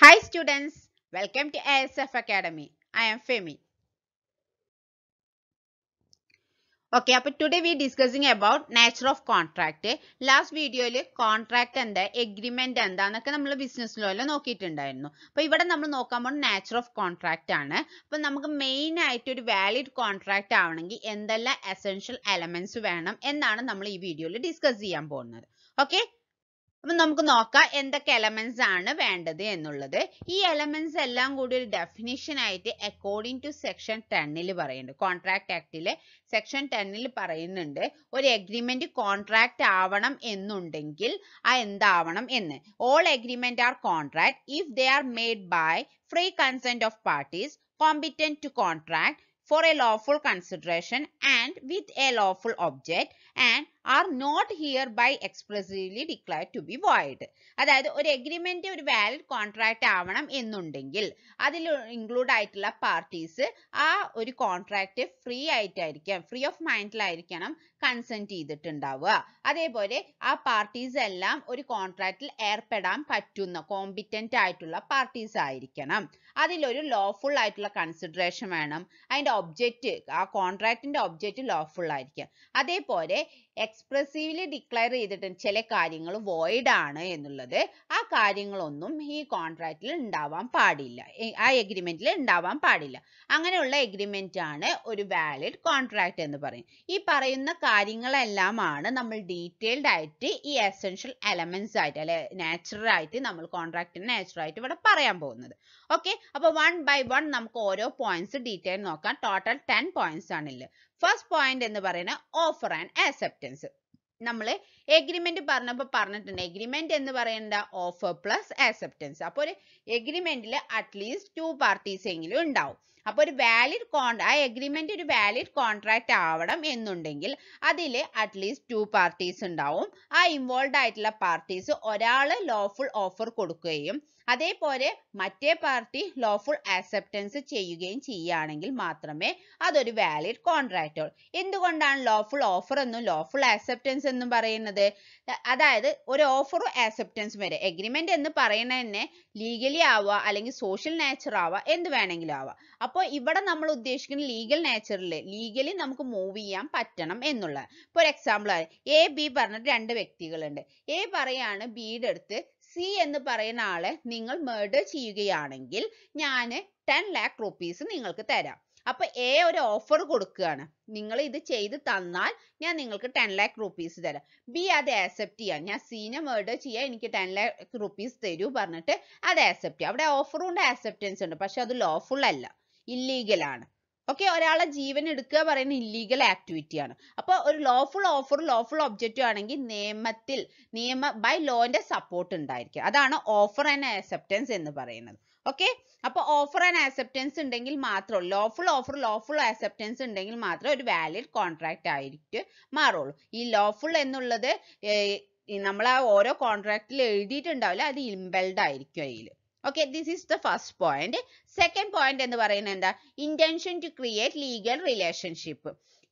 Hi students, welcome to ASF Academy. I am Femi okay അപ്പൊ today we discussing about nature of contract last വീഡിയോയിൽ contract എന്താ agreement എന്താന്നൊക്കെ നമ്മൾ business ലോയിൽ നോക്കിയിട്ടുണ്ടായിരുന്നു അപ്പൊ ഇവിടെ നമ്മൾ നോക്കാൻ പോകുന്ന നേച്ചർ ഓഫ് കോൺട്രാക്ട് ആണ് അപ്പൊ നമുക്ക് മെയിൻ ആയിട്ട് ഒരു വാലിഡ് കോൺട്രാക്ട് ആവണമെങ്കിൽ എന്തെല്ലാം എസെൻഷ്യൽ എലമെന്റ്സ് വേണം എന്നാണ് നമ്മൾ ഈ വീഡിയോയിൽ ഡിസ്കസ് ചെയ്യാൻ പോകുന്നത് ഓക്കെ അപ്പം നമുക്ക് നോക്കാം എന്തൊക്കെ എലമെന്റ്സ് ആണ് വേണ്ടത് എന്നുള്ളത് ഈ എലമെന്റ്സ് എല്ലാം കൂടി ഒരു ഡെഫിനിഷൻ ആയിട്ട് അക്കോർഡിംഗ് ടു സെക്ഷൻ ടെന്നിൽ പറയുന്നുണ്ട് കോൺട്രാക്ട് ആക്ടിലെ സെക്ഷൻ ടെന്നിൽ പറയുന്നുണ്ട് ഒരു എഗ്രിമെന്റ് കോൺട്രാക്ട് ആവണം എന്നുണ്ടെങ്കിൽ ആ എന്താവണം എന്ന് all agreement are contract if they are made by free consent of parties competent to contract for a lawful consideration and with a lawful object and are not hereby expressively declare to be void അതായത് ഒരു agreement ഒരു valid contract ആവണം എന്നുണ്ടെങ്കിൽ അതിൽ include ആയിട്ടുള്ള parties ആ ഒരു contract free ആയിട്ടായിരിക്കാം ഫ്രീ ഓഫ് മൈൻഡിലായിരിക്കണം കൺസെന്റ് ചെയ്തിട്ടുണ്ടാവുക അതേപോലെ ആ പാർട്ടീസ് എല്ലാം ഒരു കോൺട്രാക്റ്റിൽ ഏർപ്പെടാൻ പറ്റുന്ന കോമ്പിറ്റന്റ് ആയിട്ടുള്ള പാർട്ടീസ് ആയിരിക്കണം അതിലൊരു ലോഫുൾ ആയിട്ടുള്ള കൺസിഡറേഷൻ വേണം അതിന്റെ ഒബ്ജക്റ്റ് ആ കോൺട്രാക്റ്റിന്റെ ഒബ്ജക്റ്റ് ലോഫുൾ ആയിരിക്കാം അതേപോലെ എക്സ് എക്സ്പ്രസീവ്ലി ഡിക്ലെയർ ചെയ്തിട്ടുണ്ട് ചില കാര്യങ്ങൾ വോയിഡ് ആണ് എന്നുള്ളത് ആ കാര്യങ്ങളൊന്നും ഈ കോൺട്രാക്റ്റിൽ ഉണ്ടാവാൻ പാടില്ല ആ എഗ്രിമെന്റിൽ ഉണ്ടാവാൻ പാടില്ല അങ്ങനെയുള്ള എഗ്രിമെന്റ് ആണ് ഒരു വാലിഡ് കോൺട്രാക്ട് എന്ന് പറയും ഈ പറയുന്ന കാര്യങ്ങളെല്ലാമാണ് നമ്മൾ ഡീറ്റെയിൽഡ് ആയിട്ട് ഈ എസെൻഷ്യൽ എലമെന്റ്സ് ആയിട്ട് അല്ലെ നാച്ചുറൽ ആയിട്ട് നമ്മൾ കോൺട്രാക്റ്റിന് നാച്ചുറൽ ആയിട്ട് ഇവിടെ പറയാൻ പോകുന്നത് ഓക്കെ അപ്പോൾ വൺ ബൈ വൺ നമുക്ക് ഓരോ പോയിന്റ്സ് ഡീറ്റെയിൽ നോക്കാം ടോട്ടൽ ടെൻ പോയിന്റ്സ് ആണ് ആണുള്ളത് ഫസ്റ്റ് പോയിന്റ് എന്ന് പറയുന്നത് ഓഫർ ആൻഡ് ആക്സെപ്റ്റൻസ് നമ്മൾ എഗ്രിമെന്റ് പറഞ്ഞപ്പോൾ പറഞ്ഞിട്ടുണ്ട് എഗ്രിമെന്റ് എന്ന് പറയുന്നത് ഓഫർ പ്ലസ് ആക്സെപ്റ്റൻസ് അപ്പോൾ ഒരു എഗ്രിമെന്റിൽ അറ്റ്ലീസ്റ്റ് ടു പാർട്ടീസ് എങ്കിലും ഉണ്ടാവും അപ്പോൾ ഒരു വാലിഡ് കോൺ ആ എഗ്രിമെന്റ് ഒരു വാലിഡ് കോൺട്രാക്റ്റ് ആവണം എന്നുണ്ടെങ്കിൽ അതിൽ അറ്റ്ലീസ്റ്റ് ടു പാർട്ടീസ് ഉണ്ടാവും ആ ഇൻവോൾവ് ആയിട്ടുള്ള പാർട്ടീസ് ഒരാൾ ലോഫുൾ ഓഫർ കൊടുക്കുകയും അതേപോലെ മറ്റേ പാർട്ടി ലോഫുൾ ആക്സെപ്റ്റൻസ് ചെയ്യുകയും ചെയ്യുകയാണെങ്കിൽ മാത്രമേ അതൊരു വാലിഡ് കോൺട്രാക്റ്റുള്ളൂ എന്തുകൊണ്ടാണ് ലോഫുൾ ഓഫർ എന്നും ലോഫുൾ ആക്സെപ്റ്റൻസ് എന്നും പറയുന്നത് അതായത് ഒരു ഓഫറും ആക്സെപ്റ്റൻസും വരെ എഗ്രിമെന്റ് എന്ന് പറയുന്ന തന്നെ ലീഗലി ആവുക അല്ലെങ്കിൽ സോഷ്യൽ നേച്ചർ ആവുക എന്ത് വേണമെങ്കിലും ആവാം അപ്പോൾ ഇവിടെ നമ്മൾ ഉദ്ദേശിക്കുന്ന ലീഗൽ നേച്ചറിൽ ലീഗലി നമുക്ക് മൂവ് ചെയ്യാൻ പറ്റണം എന്നുള്ളത് ഇപ്പോൾ ഒരു എക്സാമ്പിൾ എ ബി പറഞ്ഞിട്ട് രണ്ട് വ്യക്തികളുണ്ട് എ പറയാണ് ബിയുടെ അടുത്ത് സി എന്ന് പറയുന്ന ആളെ നിങ്ങൾ മേർഡർ ചെയ്യുകയാണെങ്കിൽ ഞാൻ ടെൻ ലാക്ക് റുപ്പീസ് നിങ്ങൾക്ക് തരാം അപ്പൊ എ ഒരു ഓഫർ കൊടുക്കുകയാണ് നിങ്ങൾ ഇത് ചെയ്ത് തന്നാൽ ഞാൻ നിങ്ങൾക്ക് ടെൻ ലാക്ക് റുപ്പീസ് തരാം ബി അത് ആക്സെപ്റ്റ് ചെയ്യാൻ ഞാൻ സീനെ മേർഡർ ചെയ്യാൻ എനിക്ക് ടെൻ ലാക്ക് റുപ്പീസ് തരൂ പറഞ്ഞിട്ട് അത് ആക്സെപ്റ്റ് ചെയ്യാം അവിടെ ഓഫറും ഉണ്ട് ആക്സെപ്റ്റൻസ് ഉണ്ട് പക്ഷെ അത് ലോഫുൾ അല്ല ഇല്ലീഗലാണ് ഓക്കെ ഒരാളെ ജീവൻ എടുക്കുക പറയുന്ന ഇല്ലീഗൽ ആക്ടിവിറ്റി ആണ് അപ്പോൾ ഒരു ലോഫുൾ ഓഫർ ലോഫുൾ ഒബ്ജക്റ്റ് ആണെങ്കിൽ നിയമത്തിൽ നിയമ ബൈ ലോന്റെ സപ്പോർട്ട് ഉണ്ടായിരിക്കുക അതാണ് ഓഫർ ആൻഡ് ആക്സെപ്റ്റൻസ് എന്ന് പറയുന്നത് ഓക്കെ അപ്പോൾ ഓഫർ ആൻഡ് ആക്സെപ്റ്റൻസ് ഉണ്ടെങ്കിൽ മാത്രം ലോഫുൾ ഓഫർ ലോഫുൾ ആക്സെപ്റ്റൻസ് ഉണ്ടെങ്കിൽ മാത്രമേ ഒരു വാലിഡ് കോൺട്രാക്റ്റ് ആയിട്ട് മാറുള്ളൂ ഈ ലോഫുൾ എന്നുള്ളത് നമ്മൾ ആ ഓരോ കോൺട്രാക്റ്റിൽ എഴുതിയിട്ടുണ്ടാവില്ല അത് ഇംബെൽഡ് ആയിരിക്കും അതിൽ okay this is the first point second point എന്ന് പറയുന്നത് എന്താ intention to create legal relationship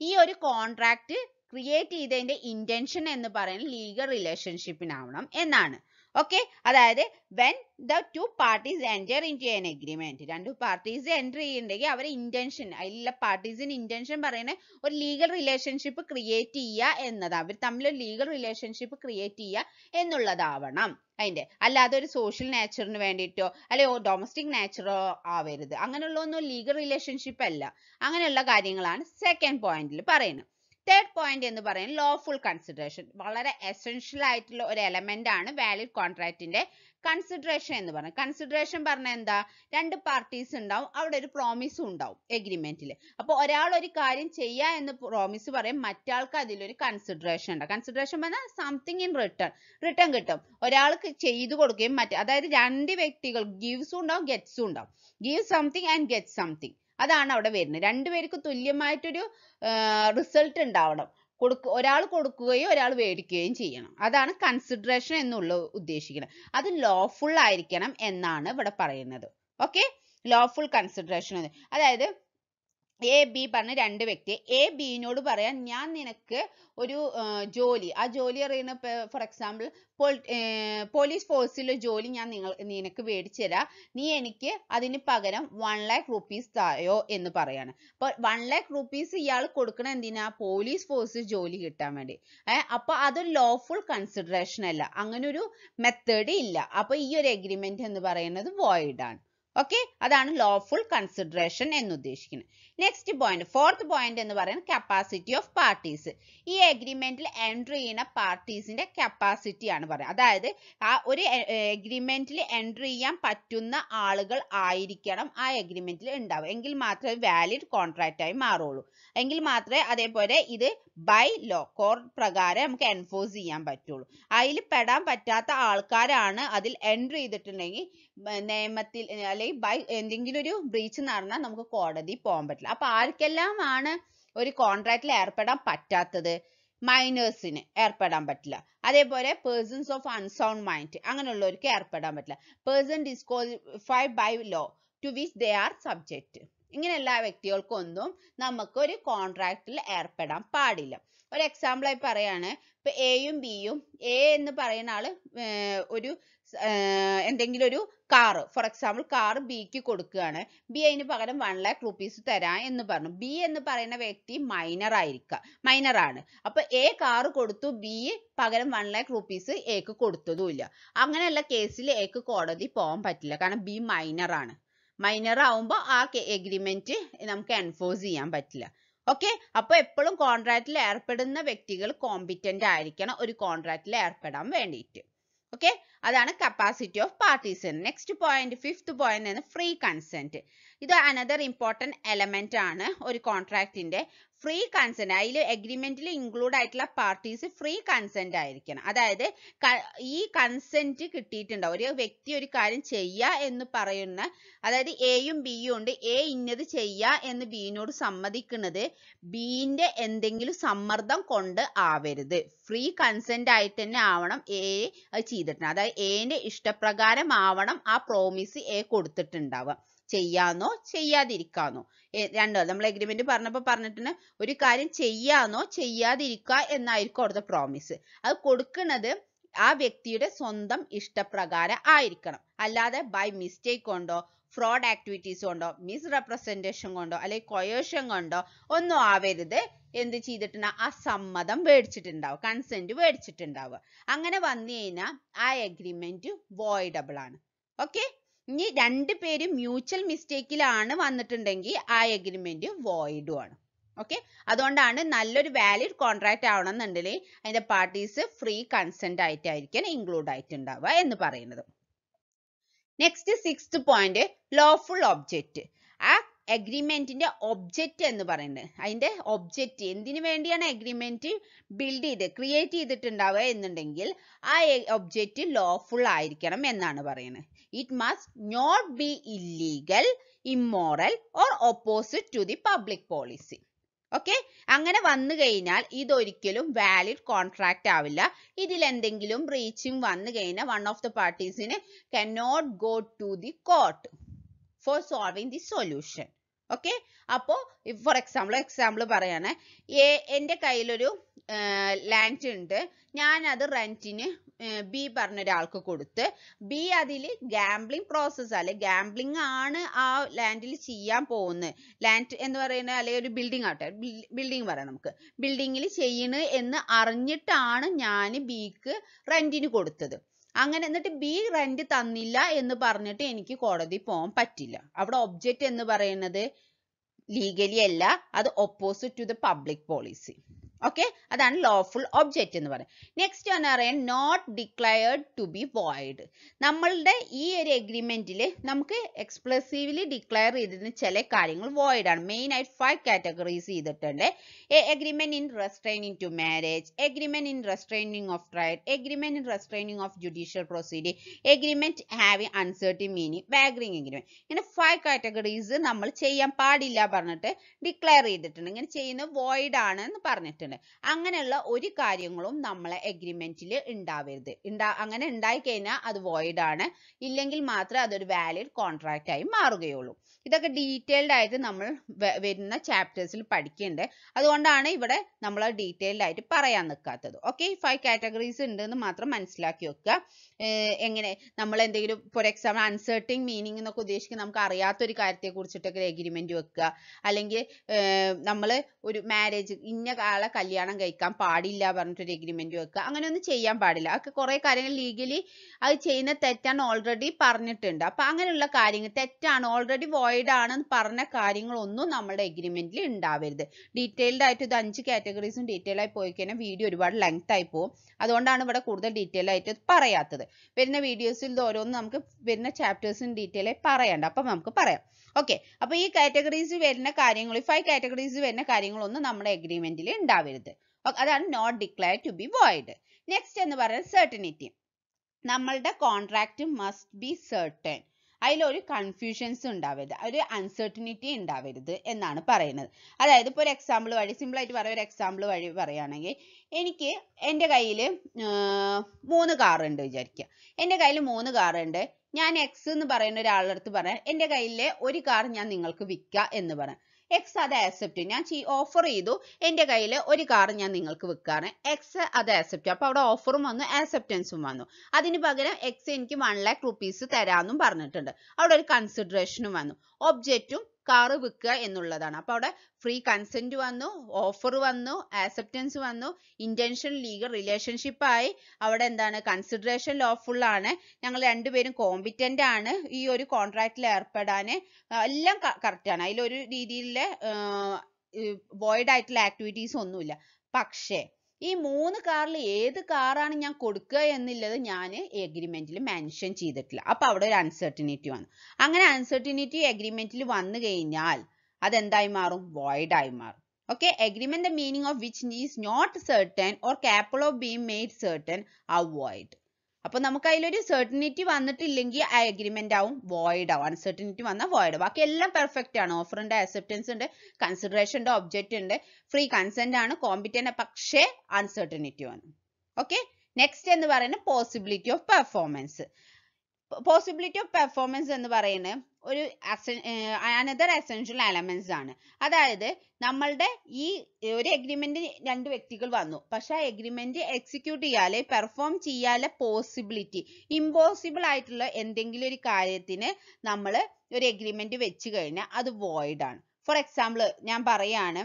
ഈ ഒരു കോൺട്രാക്ട് ക്രിയേറ്റ് ചെയ്തതിന്റെ ഇന്റൻഷൻ എന്ന് പറയുന്നത് ലീഗൽ റിലേഷൻഷിപ്പിനാവണം എന്നാണ് ഓക്കെ അതായത് when the two parties enter in to an agreement രണ്ട് പാർട്ടീസ് എൻറ്റർ ചെയ്യുന്നുണ്ടെങ്കിൽ അവരെ ഇന്റൻഷൻ അതിലുള്ള പാർട്ടീസിന് ഇന്റൻഷൻ പറയുന്ന ഒരു ലീഗൽ റിലേഷൻഷിപ്പ് ക്രിയേറ്റ് ചെയ്യുക എന്നത് അവർ തമ്മിൽ ഒരു ലീഗൽ റിലേഷൻഷിപ്പ് ക്രിയേറ്റ് ചെയ്യുക എന്നുള്ളതാവണം അതിന്റെ അല്ലാതെ ഒരു സോഷ്യൽ നാച്ചറിന് വേണ്ടിയിട്ടോ അല്ലെ ഡൊമസ്റ്റിക് നാച്ചറോ ആവരുത് അങ്ങനെയുള്ള ഒന്നും ലീഗൽ റിലേഷൻഷിപ്പ് അല്ല അങ്ങനെയുള്ള കാര്യങ്ങളാണ് സെക്കൻഡ് പോയിന്റിൽ പറയുന്നത് തേർഡ് പോയിന്റ് എന്ന് പറയുന്നത് ലോഫുൾ കൺസിഡറേഷൻ വളരെ എസെൻഷ്യൽ ആയിട്ടുള്ള ഒരു എലമെന്റ് ആണ് വാലിഡ് കോൺട്രാക്റ്റിന്റെ കൺസിഡറേഷൻ എന്ന് പറയുന്നത് കൺസിഡറേഷൻ പറഞ്ഞ എന്താ രണ്ട് പാർട്ടീസ് ഉണ്ടാവും അവിടെ ഒരു പ്രോമിസും ഉണ്ടാവും എഗ്രിമെന്റിൽ അപ്പോൾ ഒരാൾ ഒരു കാര്യം ചെയ്യുക എന്ന് പ്രോമിസ് പറയും മറ്റാൾക്ക് അതിലൊരു കൺസിഡറേഷൻ ഉണ്ട് കൺസിഡറേഷൻ പറഞ്ഞാൽ സംതിങ് ഇൻ റിട്ടേൺ റിട്ടേൺ കിട്ടും ഒരാൾക്ക് ചെയ്തു കൊടുക്കുകയും മറ്റേ അതായത് രണ്ട് വ്യക്തികൾ ഗീവ്സും ഉണ്ടാവും ഗെറ്റ്സും ഉണ്ടാവും give something and get something അതാണ് അവിടെ വരുന്നത് രണ്ടുപേർക്കും തുല്യമായിട്ടൊരു റിസൾട്ട് ഉണ്ടാവണം കൊടുക്ക ഒരാൾ കൊടുക്കുകയും ഒരാൾ മേടിക്കുകയും ചെയ്യണം അതാണ് കൺസിഡറേഷൻ എന്നുള്ള ഉദ്ദേശിക്കുന്നത് അത് ലോഫുൾ ആയിരിക്കണം എന്നാണ് ഇവിടെ പറയുന്നത് ഓക്കെ ലോഫുൾ കൺസിഡറേഷൻ അതായത് എ ബി പറഞ്ഞ രണ്ട് വ്യക്തി എ ബിനോട് പറയാൻ ഞാൻ നിനക്ക് ഒരു ജോലി ആ ജോലി അറിയുന്ന ഫോർ എക്സാമ്പിൾ പോലീസ് ഫോഴ്സിലെ ജോലി ഞാൻ നിങ്ങൾ നിനക്ക് മേടിച്ചു തരാം നീ എനിക്ക് അതിന് പകരം വൺ ലാക്ക് റുപ്പീസ് തായോ എന്ന് പറയാണ് അപ്പോൾ വൺ ലാക്ക് റുപ്പീസ് ഇയാൾ കൊടുക്കണ എന്തിനാ പോലീസ് ഫോഴ്സ് ജോലി കിട്ടാൻ വേണ്ടി ഏഹ് അപ്പോൾ അതൊരു ലോഫുൾ കൺസിഡറേഷൻ അല്ല അങ്ങനെ ഒരു മെത്തേഡ് ഇല്ല അപ്പോൾ ഈ ഒരു എഗ്രിമെന്റ് എന്ന് പറയുന്നത് വോയിഡ് ആണ് ഓക്കെ അതാണ് ലോഫുൾ കൺസിഡറേഷൻ എന്ന് ഉദ്ദേശിക്കുന്നത് നെക്സ്റ്റ് പോയിന്റ് ഫോർത്ത് പോയിന്റ് എന്ന് പറയുന്നത് കപ്പാസിറ്റി ഓഫ് പാർട്ടീസ് ഈ എഗ്രിമെന്റിൽ എൻട്രി ചെയ്യുന്ന പാർട്ടീസിന്റെ കപ്പാസിറ്റി ആണ് പറയുന്നത് അതായത് ആ ഒരു എഗ്രിമെന്റിൽ എൻട്രി ചെയ്യാൻ പറ്റുന്ന ആളുകൾ ആയിരിക്കണം ആ എഗ്രിമെന്റിൽ ഉണ്ടാവുക എങ്കിൽ മാത്രമേ വാലിഡ് കോൺട്രാക്റ്റ് ആയി മാറുള്ളൂ എങ്കിൽ മാത്രമേ അതേപോലെ ഇത് ബൈ ലോ കോർട്ട് പ്രകാരം നമുക്ക് എൻഫോഴ്സ് ചെയ്യാൻ പറ്റുള്ളൂ അതിൽ പെടാൻ പറ്റാത്ത ആൾക്കാരാണ് അതിൽ എൻട്രി ചെയ്തിട്ടുണ്ടെങ്കിൽ നിയമത്തിൽ അല്ലെങ്കിൽ ബൈ എന്തെങ്കിലും ഒരു ബ്രീച്ച് നടന്നാൽ നമുക്ക് കോടതി പോകാൻ പറ്റില്ല പറ്റില്ല അപ്പൊ ആണ് ഒരു കോൺട്രാക്റ്റിൽ ഏർപ്പെടാൻ പറ്റാത്തത് മൈനേഴ്സിന് ഏർപ്പെടാൻ പറ്റില്ല അതേപോലെ പേഴ്സൺസ് ഓഫ് അൺസൗണ്ട് മൈൻഡ് അങ്ങനെയുള്ളവർക്ക് ഏർപ്പെടാൻ പറ്റില്ല person disqualify by law to which they are subject ഇങ്ങനെ എല്ലാ വ്യക്തികൾക്കൊന്നും നമുക്ക് ഒരു കോൺട്രാക്റ്റിൽ ഏർപ്പെടാൻ പാടില്ല ഒരു എക്സാമ്പിളായി പറയാണ് ഇപ്പൊ എയും ബിയും എ എന്ന് പറയുന്ന ആള് ഒരു എന്തെങ്കിലും ഒരു കാർ ഫോർ എക്സാമ്പിൾ കാർ ബിക്ക് കൊടുക്കുകയാണ് ബി അതിന് പകരം വൺ ലാക്ക് റുപ്പീസ് തരാം എന്ന് പറഞ്ഞു ബി എന്ന് പറയുന്ന വ്യക്തി മൈനർ ആയിരിക്കുക മൈനർ ആണ് അപ്പൊ എ കാർ കൊടുത്തു ബി പകരം വൺ ലാക്ക് റുപ്പീസ് എക്ക് കൊടുത്തതുമില്ല അങ്ങനെയുള്ള കേസിൽ എക്ക് കോടതി പോകാൻ പറ്റില്ല കാരണം ബി മൈനർ ആണ് മൈനർ ആവുമ്പോൾ ആ എഗ്രിമെന്റ് നമുക്ക് എൻഫോഴ്സ് ചെയ്യാൻ പറ്റില്ല ഓക്കെ അപ്പോൾ എപ്പോഴും കോൺട്രാക്റ്റിൽ ഏർപ്പെടുന്ന വ്യക്തികൾ കോമ്പിറ്റന്റ് ആയിരിക്കണം ഒരു കോൺട്രാക്റ്റിൽ ഏർപ്പെടാൻ വേണ്ടിയിട്ട് ഓക്കെ അതാണ് കപ്പാസിറ്റി ഓഫ് പാർട്ടീസൺ നെക്സ്റ്റ് പോയിന്റ് ഫിഫ്ത് പോയിന്റ് ആണ് ഫ്രീ കൺസെന്റ് ഇത് അനദർ ഇമ്പോർട്ടൻറ്റ് എലമെന്റ് ആണ് ഒരു കോൺട്രാക്റ്റിന്റെ ഫ്രീ കൺസെന്റ് അതിൽ എഗ്രിമെന്റിൽ ഇൻക്ലൂഡ് ആയിട്ടുള്ള പാർട്ടീസ് ഫ്രീ കൺസെന്റ് ആയിരിക്കണം അതായത് ഈ കൺസെന്റ് കിട്ടിയിട്ടുണ്ട് ഒരു വ്യക്തി ഒരു കാര്യം ചെയ്യുക എന്ന് പറയുന്ന അതായത് എയും ബിയും ഉണ്ട് എ ഇന്നത് ചെയ്യുക എന്ന് ബിയിനോട് സമ്മതിക്കുന്നത് ബിയിന്റെ എന്തെങ്കിലും സമ്മർദ്ദം കൊണ്ട് ആവരുത് ഫ്രീ കൺസെന്റ് ആയിട്ട് തന്നെ ആവണം എ അത് ചെയ്തിട്ടുണ്ട് അതായത് എന്റെ ഇഷ്ടപ്രകാരമാവണം ആ പ്രോമിസ് എ കൊടുത്തിട്ടുണ്ടാവുക ചെയ്യാന്നോ ചെയ്യാതിരിക്കാന്നോ രണ്ടോ നമ്മൾ എഗ്രിമെന്റ് പറഞ്ഞപ്പോ പറഞ്ഞിട്ടുണ്ട് ഒരു കാര്യം ചെയ്യാന്നോ ചെയ്യാതിരിക്കുക എന്നായിരിക്കും അവിടുത്തെ പ്രോമിസ് അത് കൊടുക്കുന്നത് ആ വ്യക്തിയുടെ സ്വന്തം ഇഷ്ടപ്രകാരം ആയിരിക്കണം അല്ലാതെ ബൈ മിസ്റ്റേക്ക് കൊണ്ടോ ഫ്രോഡ് ആക്ടിവിറ്റീസ് കൊണ്ടോ റെപ്രസെൻറ്റേഷൻ കൊണ്ടോ അല്ലെങ്കിൽ കൊയേഷൻ കൊണ്ടോ ഒന്നും ആവരുത് എന്ത് ചെയ്തിട്ടുണ്ട് ആ സമ്മതം മേടിച്ചിട്ടുണ്ടാവും കൺസെന്റ് മേടിച്ചിട്ടുണ്ടാവുക അങ്ങനെ വന്നു കഴിഞ്ഞാൽ ആ അഗ്രിമെന്റ് വോയിഡബിൾ ആണ് ഓക്കെ ഇനി രണ്ട് പേരും മ്യൂച്വൽ മിസ്റ്റേക്കിലാണ് വന്നിട്ടുണ്ടെങ്കിൽ ആ അഗ്രിമെന്റ് വോയിഡും ആണ് ഓക്കെ അതുകൊണ്ടാണ് നല്ലൊരു വാലിഡ് കോൺട്രാക്റ്റ് ആവണം എന്നുണ്ടെങ്കിൽ അതിന്റെ പാർട്ടീസ് ഫ്രീ കൺസെന്റ് ആയിട്ടായിരിക്കും ഇൻക്ലൂഡ് ആയിട്ടുണ്ടാവുക എന്ന് പറയുന്നത് next sixth point lawful object ആ അഗ്രിമെന്റിന്റെ ഒബ്ജക്റ്റ് എന്ന് പറയുന്നത് അതിന്റെ ഒബ്ജക്റ്റ് എന്തിനു വേണ്ടിയാണ് അഗ്രിമെന്റ് ബിൽഡ് ചെയ്ത് ക്രിയേറ്റ് ചെയ്തിട്ടുണ്ടാവുക എന്നുണ്ടെങ്കിൽ ആ ഒബ്ജക്റ്റ് ലോഫുൾ ആയിരിക്കണം എന്നാണ് പറയുന്നത് it must not be illegal immoral or opposite to the public policy okay അങ്ങനെ വന്നു കഴിഞ്ഞാൽ ഇതൊരിക്കലും വാലിഡ് കോൺട്രാക്റ്റ് ആവില്ല ഇതിൽ എന്തെങ്കിലും ബ്രീച്ചിങ് വന്നു കഴിഞ്ഞാൽ വൺ ഓഫ് ദ പാർട്ടീസിന് can not go to the court for solving the solution okay അപ്പോ ഫോർ എക്സാമ്പിൾ എക്സാമ്പിൾ പറയാണ് എന്റെ കയ്യിലൊരു ലാൻഡ് ഉണ്ട് ഞാനത് റെൻറ്റിന് ബി പറഞ്ഞ ഒരാൾക്ക് കൊടുത്ത് ബി അതിൽ ഗാംബ്ലിംഗ് പ്രോസസ്സ് അല്ലെ ഗാംബ്ലിംഗ് ആണ് ആ ലാൻഡിൽ ചെയ്യാൻ പോകുന്നത് ലാൻഡ് എന്ന് പറയുന്ന അല്ലെങ്കിൽ ഒരു ബിൽഡിംഗ് ആട്ടെ ബിൽഡിംഗ് പറയാം നമുക്ക് ബിൽഡിങ്ങിൽ ചെയ്യണ് എന്ന് അറിഞ്ഞിട്ടാണ് ഞാൻ ബിക്ക് റെൻറ്റിന് കൊടുത്തത് അങ്ങനെ എന്നിട്ട് ബി റെന്റ് തന്നില്ല എന്ന് പറഞ്ഞിട്ട് എനിക്ക് കോടതി പോകാൻ പറ്റില്ല അവിടെ ഒബ്ജക്റ്റ് എന്ന് പറയുന്നത് ലീഗലി അല്ല അത് opposite to the public policy okay അതാണ് ലോഫുൾ ഒബ്ജക്റ്റ് എന്ന് പറയുന്നത് നെക്സ്റ്റ് ആണ് പറയാൻ not declared to be void നമ്മളുടെ ഈ ഒരു എഗ്രിമെന്റിൽ നമുക്ക് എക്സ്പ്ലസീവ്ലി ഡിക്ലയർ ചെയ്തിരുന്ന ചില കാര്യങ്ങൾ വോയിഡ് ആണ് മെയിൻ ആയിട്ട് ഫൈവ് കാറ്റഗറീസ് ചെയ്തിട്ടുണ്ട് agreement in restraining to marriage agreement in restraining of trade agreement in restraining of judicial proceeding agreement having uncertain meaning ബാഗ്രിങ് എഗ്രിമെന്റ് ഇങ്ങനെ ഫൈവ് കാറ്റഗറീസ് നമ്മൾ ചെയ്യാൻ പാടില്ല പറഞ്ഞിട്ട് ഡിക്ലയർ ചെയ്തിട്ടുണ്ട് ഇങ്ങനെ ചെയ്യുന്നത് വോയിഡ് ആണ് എന്ന് പറഞ്ഞിട്ടുണ്ട് കൊടുത്തിട്ടുണ്ട് അങ്ങനെയുള്ള ഒരു കാര്യങ്ങളും നമ്മളെ എഗ്രിമെന്റിൽ ഉണ്ടാവരുത് ഉണ്ടാ അങ്ങനെ ഉണ്ടായി കഴിഞ്ഞാൽ അത് വോയിഡ് ആണ് ഇല്ലെങ്കിൽ മാത്രമേ അതൊരു വാലിഡ് കോൺട്രാക്റ്റ് ആയി മാറുകയുള്ളൂ ഇതൊക്കെ ഡീറ്റെയിൽഡ് ആയിട്ട് നമ്മൾ വരുന്ന ചാപ്റ്റേഴ്സിൽ പഠിക്കുന്നുണ്ട് അതുകൊണ്ടാണ് ഇവിടെ നമ്മൾ ഡീറ്റെയിൽഡ് ആയിട്ട് പറയാൻ നിൽക്കാത്തത് ഓക്കെ ഫൈവ് കാറ്റഗറീസ് എന്ന് മാത്രം മനസ്സിലാക്കി വെക്കുക എങ്ങനെ നമ്മൾ എന്തെങ്കിലും ഫോർ എക്സാമ്പിൾ അൺസർട്ടിൻ മീനിങ് എന്നൊക്കെ ഉദ്ദേശിക്കുന്ന നമുക്ക് അറിയാത്ത ഒരു കാര്യത്തെ കുറിച്ചിട്ടൊക്കെ എഗ്രിമെന്റ് വെക്കുക അല്ലെങ്കിൽ നമ്മൾ ഒരു മാരേജ് ഇന്ന ആളെ കല്യാണം കഴിക്കാൻ പാടില്ല ഒരു എഗ്രിമെന്റ് വെക്കുക ഒന്നും ചെയ്യാൻ പാടില്ല അതൊക്കെ കുറേ കാര്യങ്ങൾ ലീഗലി അത് ചെയ്യുന്ന തെറ്റാണ് ഓൾറെഡി പറഞ്ഞിട്ടുണ്ട് അപ്പൊ അങ്ങനെയുള്ള കാര്യങ്ങൾ തെറ്റാണ് ഓൾറെഡി വോയിഡ് ആണെന്ന് പറഞ്ഞ കാര്യങ്ങളൊന്നും നമ്മുടെ എഗ്രിമെന്റിൽ ഉണ്ടാവരുത് ഡീറ്റെയിൽഡ് ആയിട്ട് ഇത് അഞ്ച് കാറ്റഗറീസും ഡീറ്റെയിൽ ആയി പോയി കഴിഞ്ഞാൽ വീഡിയോ ഒരുപാട് ലെങ്ത് ആയി പോകും അതുകൊണ്ടാണ് ഇവിടെ കൂടുതൽ ഡീറ്റെയിൽ ആയിട്ട് പറയാത്തത് വരുന്ന വീഡിയോസിൽ ഓരോന്നും നമുക്ക് വരുന്ന ചാപ്റ്റേഴ്സും ഡീറ്റെയിൽ ആയി പറയണ്ട അപ്പൊ നമുക്ക് പറയാം ഓക്കെ അപ്പോൾ ഈ കാറ്റഗറീസ് വരുന്ന കാര്യങ്ങൾ ഫൈവ് കാറ്റഗറീസ് വരുന്ന കാര്യങ്ങളൊന്നും നമ്മുടെ എഗ്രിമെന്റിൽ ഉണ്ടാവില്ല ആവരുത് അതാണ് not declare to be void next എന്ന് പറയുന്നത് സെർട്ടനിറ്റി നമ്മളുടെ കോൺട്രാക്റ്റ് മസ്റ്റ് ബി സെർട്ടൺ അതിലൊരു കൺഫ്യൂഷൻസ് ഉണ്ടാവരുത് ഒരു അൺസെർട്ടനിറ്റി ഉണ്ടാവരുത് എന്നാണ് പറയുന്നത് അതായത് ഇപ്പോൾ ഒരു എക്സാമ്പിൾ വഴി ആയിട്ട് പറയാം ഒരു എക്സാമ്പിൾ വഴി പറയുകയാണെങ്കിൽ എനിക്ക് എൻ്റെ കയ്യിൽ മൂന്ന് കാറുണ്ട് വിചാരിക്കുക എൻ്റെ കയ്യിൽ മൂന്ന് കാറുണ്ട് ഞാൻ എക്സ് എന്ന് പറയുന്ന ഒരാളുടെ അടുത്ത് പറയാം എൻ്റെ കയ്യിലെ ഒരു കാർ ഞാൻ നിങ്ങൾക്ക് വിൽക്കാം എന്ന് പറയാം എക്സ് അത് ആക്സെപ്റ്റ് ഞാൻ ഓഫർ ചെയ്തു എൻ്റെ കയ്യിൽ ഒരു കാർ ഞാൻ നിങ്ങൾക്ക് വെക്കാണ് എക്സ് അത് ആക്സെപ്റ്റ് അപ്പോൾ അവിടെ ഓഫറും വന്നു ആക്സെപ്റ്റൻസും വന്നു അതിന് പകരം എക്സ് എനിക്ക് വൺ ലാക്ക് റുപ്പീസ് തരാമെന്നും പറഞ്ഞിട്ടുണ്ട് അവിടെ ഒരു കൺസിഡറേഷനും വന്നു ഒബ്ജക്റ്റും കാറ് വിൽക്കുക എന്നുള്ളതാണ് അപ്പോൾ അവിടെ ഫ്രീ കൺസെന്റ് വന്നു ഓഫർ വന്നു ആക്സെപ്റ്റൻസ് വന്നു ഇന്റൻഷൻ ലീഗൽ റിലേഷൻഷിപ്പ് ആയി അവിടെ എന്താണ് കൺസിഡറേഷൻ ലോഫുൾ ആണ് ഞങ്ങൾ രണ്ടുപേരും കോമ്പിറ്റന്റ് ആണ് ഈ ഒരു കോൺട്രാക്റ്റിൽ ഏർപ്പെടാൻ എല്ലാം കറക്റ്റാണ് അതിലൊരു രീതിയിലെ വോയിഡ് ആയിട്ടുള്ള ആക്ടിവിറ്റീസ് ഒന്നുമില്ല പക്ഷേ ഈ മൂന്ന് കാറിൽ ഏത് കാറാണ് ഞാൻ കൊടുക്കുക എന്നുള്ളത് ഞാൻ എഗ്രിമെന്റിൽ മെൻഷൻ ചെയ്തിട്ടില്ല അപ്പോൾ അവിടെ ഒരു അൺസർട്ടിനിറ്റി വന്നു അങ്ങനെ അൺസർട്ടിനിറ്റി എഗ്രിമെന്റിൽ വന്നു കഴിഞ്ഞാൽ അതെന്തായി മാറും void ആയി മാറും okay agreement the meaning of which is not certain or capable of being made certain are void അപ്പോൾ നമുക്ക് അതിലൊരു സെർട്ടിനിറ്റി വന്നിട്ടില്ലെങ്കിൽ ആ ആവും വോയിഡ് ആവും അൺസെർട്ടിനിറ്റി വന്നാൽ വോയിഡ് ബാക്കി എല്ലാം പെർഫെക്റ്റ് ആണ് ഓഫറിന്റെ അക്സെപ്റ്റൻസ് ഉണ്ട് കൺസിഡറേഷൻ ഉണ്ട് ഒബ്ജക്റ്റ് ഉണ്ട് ഫ്രീ കൺസെന്റ് ആണ് കോമ്പിറ്റന്റ് പക്ഷേ അൺസെർട്ടിനിറ്റി വന്നു ഓക്കെ നെക്സ്റ്റ് എന്ന് പറയുന്നത് possibility of performance possibility of performance എന്ന് പറയുന്നത് ഒരു അനദർ അസെൻഷ്യൽ എലമെന്റ്സ് ആണ് അതായത് നമ്മളുടെ ഈ ഒരു എഗ്രിമെന്റ് രണ്ട് വ്യക്തികൾ വന്നു പക്ഷെ ആ എഗ്രിമെന്റ് എക്സിക്യൂട്ട് ചെയ്യാതെ പെർഫോം ചെയ്യാതെ പോസിബിലിറ്റി ഇമ്പോസിബിൾ ആയിട്ടുള്ള എന്തെങ്കിലും ഒരു കാര്യത്തിന് നമ്മൾ ഒരു എഗ്രിമെന്റ് വെച്ച് കഴിഞ്ഞാൽ അത് വോയിഡ് ആണ് ഫോർ എക്സാമ്പിൾ ഞാൻ പറയാണ്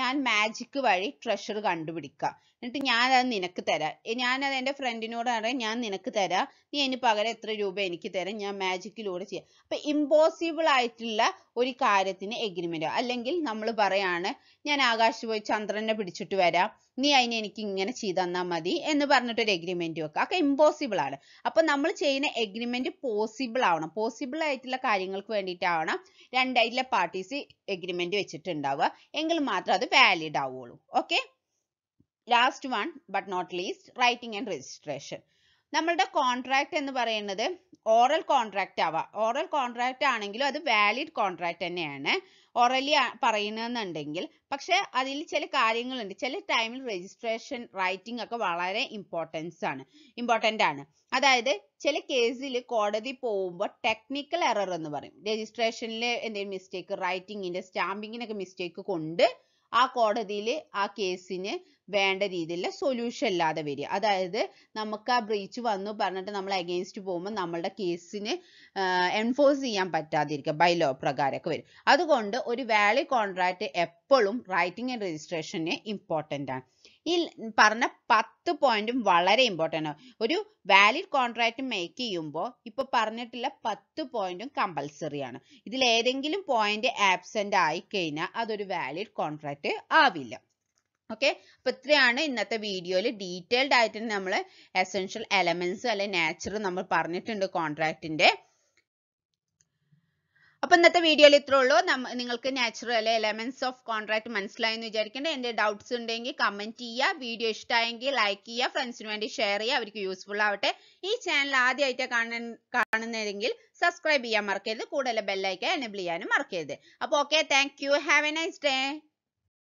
ഞാൻ മാജിക് വഴി ട്രഷർ കണ്ടുപിടിക്കാം എന്നിട്ട് ഞാനത് നിനക്ക് തരാം ഞാനത് എൻ്റെ ഫ്രണ്ടിനോട് പറയാം ഞാൻ നിനക്ക് തരാം നീ അതിന് പകരം എത്ര രൂപ എനിക്ക് തരാം ഞാൻ മാജിക്കിലൂടെ ചെയ്യാം അപ്പം ഇമ്പോസിബിൾ ആയിട്ടുള്ള ഒരു കാര്യത്തിന് എഗ്രിമെൻ്റ് അല്ലെങ്കിൽ നമ്മൾ പറയാണ് ഞാൻ ആകാശ് പോയി ചന്ദ്രനെ പിടിച്ചിട്ട് വരാം നീ അതിന് എനിക്ക് ഇങ്ങനെ ചെയ്തു തന്നാൽ മതി എന്ന് പറഞ്ഞിട്ട് ഒരു എഗ്രിമെൻ്റ് വെക്കുക ഒക്കെ ഇമ്പോസിബിൾ ആണ് അപ്പൊ നമ്മൾ ചെയ്യുന്ന എഗ്രിമെന്റ് പോസിബിൾ ആവണം പോസിബിൾ ആയിട്ടുള്ള കാര്യങ്ങൾക്ക് വേണ്ടിയിട്ടാവണം രണ്ടായിട്ടുള്ള പാർട്ടീസ് എഗ്രിമെന്റ് വെച്ചിട്ടുണ്ടാവുക എങ്കിൽ മാത്രം അത് വാലിഡ് ആവുള്ളൂ okay last one but not least writing and registration നമ്മളുടെ കോൺട്രാക്റ്റ് എന്ന് പറയുന്നത് ഓറൽ കോൺട്രാക്റ്റ് ആവാം ഓറൽ കോൺട്രാക്റ്റ് ആണെങ്കിലും അത് വാലിഡ് കോൺട്രാക്റ്റ് തന്നെയാണ് ഓറലി പറയുന്നതെന്നുണ്ടെങ്കിൽ പക്ഷേ അതിൽ ചില കാര്യങ്ങളുണ്ട് ചില ടൈമിൽ രജിസ്ട്രേഷൻ റൈറ്റിംഗ് ഒക്കെ വളരെ ഇമ്പോർട്ടൻസ് ആണ് ഇമ്പോർട്ടൻ്റ് ആണ് അതായത് ചില കേസിൽ കോടതി പോകുമ്പോൾ ടെക്നിക്കൽ എറർ എന്ന് പറയും രജിസ്ട്രേഷനിൽ എന്തെങ്കിലും മിസ്റ്റേക്ക് റൈറ്റിങ്ങിൻ്റെ സ്റ്റാമ്പിങ്ങിനൊക്കെ മിസ്റ്റേക്ക് കൊണ്ട് ആ കോടതിയിൽ ആ കേസിന് വേണ്ട രീതിയിലുള്ള സൊല്യൂഷൻ ഇല്ലാതെ വരിക അതായത് നമുക്ക് ആ ബ്രീച്ച് വന്നു പറഞ്ഞിട്ട് നമ്മൾ അഗെയിൻസ്റ്റ് പോകുമ്പോൾ നമ്മളുടെ കേസിന് എൻഫോഴ്സ് ചെയ്യാൻ പറ്റാതിരിക്കുക ബൈ ലോ പ്രകാരമൊക്കെ വരും അതുകൊണ്ട് ഒരു വാലിഡ് കോൺട്രാക്റ്റ് എപ്പോഴും റൈറ്റിംഗ് ആൻഡ് രജിസ്ട്രേഷന് ഇമ്പോർട്ടൻ്റ് ആണ് ഈ പറഞ്ഞ പത്ത് പോയിന്റും വളരെ ഇമ്പോർട്ടൻ്റ് ആണ് ഒരു വാലിഡ് കോൺട്രാക്റ്റ് മേക്ക് ചെയ്യുമ്പോൾ ഇപ്പോൾ പറഞ്ഞിട്ടുള്ള പത്ത് പോയിന്റും കമ്പൽസറി ആണ് ഇതിൽ ഏതെങ്കിലും പോയിന്റ് ആബ്സെൻ്റ് ആയി കഴിഞ്ഞാൽ അതൊരു വാലിഡ് കോൺട്രാക്റ്റ് ആവില്ല ഓക്കെ അപ്പൊ ഇത്രയാണ് ഇന്നത്തെ വീഡിയോയിൽ ഡീറ്റെയിൽഡ് ആയിട്ട് നമ്മൾ എസെൻഷ്യൽ എലമെന്റ്സ് അല്ലെ നാച്ചർ നമ്മൾ പറഞ്ഞിട്ടുണ്ട് കോൺട്രാക്റ്റിന്റെ അപ്പോൾ ഇന്നത്തെ വീഡിയോയിൽ ഇത്രേ ഉള്ളൂ നിങ്ങൾക്ക് നാച്ചുറൽ അല്ലെ എലമെന്റ്സ് ഓഫ് കോൺട്രാക്ട് മനസ്സിലായി എന്ന് വിചാരിക്കേണ്ട എന്റെ ഡൗട്ട്സ് ഉണ്ടെങ്കിൽ കമന്റ് ചെയ്യുക വീഡിയോ ഇഷ്ടമായെങ്കിൽ ലൈക്ക് ചെയ്യുക ഫ്രണ്ട്സിന് വേണ്ടി ഷെയർ ചെയ്യുക അവർക്ക് യൂസ്ഫുൾ ആവട്ടെ ഈ ചാനൽ ആദ്യമായിട്ട് കാണുന്നതെങ്കിൽ സബ്സ്ക്രൈബ് ചെയ്യാൻ മറക്കരുത് കൂടുതൽ ബെല്ലൈക്കൻ എനബിൾ ചെയ്യാനും മറക്കരുത് അപ്പോൾ okay thank you have a nice day